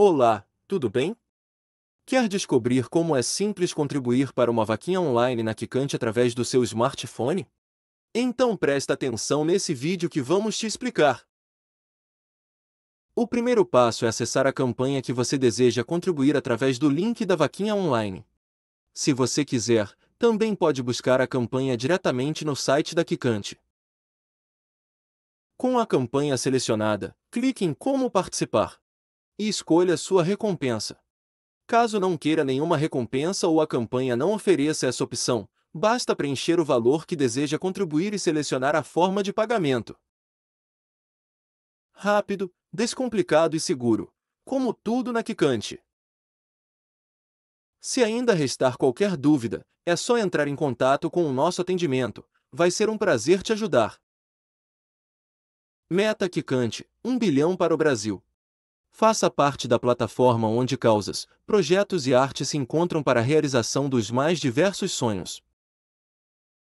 Olá, tudo bem? Quer descobrir como é simples contribuir para uma vaquinha online na Kikante através do seu smartphone? Então presta atenção nesse vídeo que vamos te explicar. O primeiro passo é acessar a campanha que você deseja contribuir através do link da vaquinha online. Se você quiser, também pode buscar a campanha diretamente no site da Kikante. Com a campanha selecionada, clique em Como participar e escolha sua recompensa. Caso não queira nenhuma recompensa ou a campanha não ofereça essa opção, basta preencher o valor que deseja contribuir e selecionar a forma de pagamento. Rápido, descomplicado e seguro, como tudo na Kikante. Se ainda restar qualquer dúvida, é só entrar em contato com o nosso atendimento. Vai ser um prazer te ajudar. Meta Kikante, 1 bilhão para o Brasil. Faça parte da plataforma onde causas, projetos e arte se encontram para a realização dos mais diversos sonhos.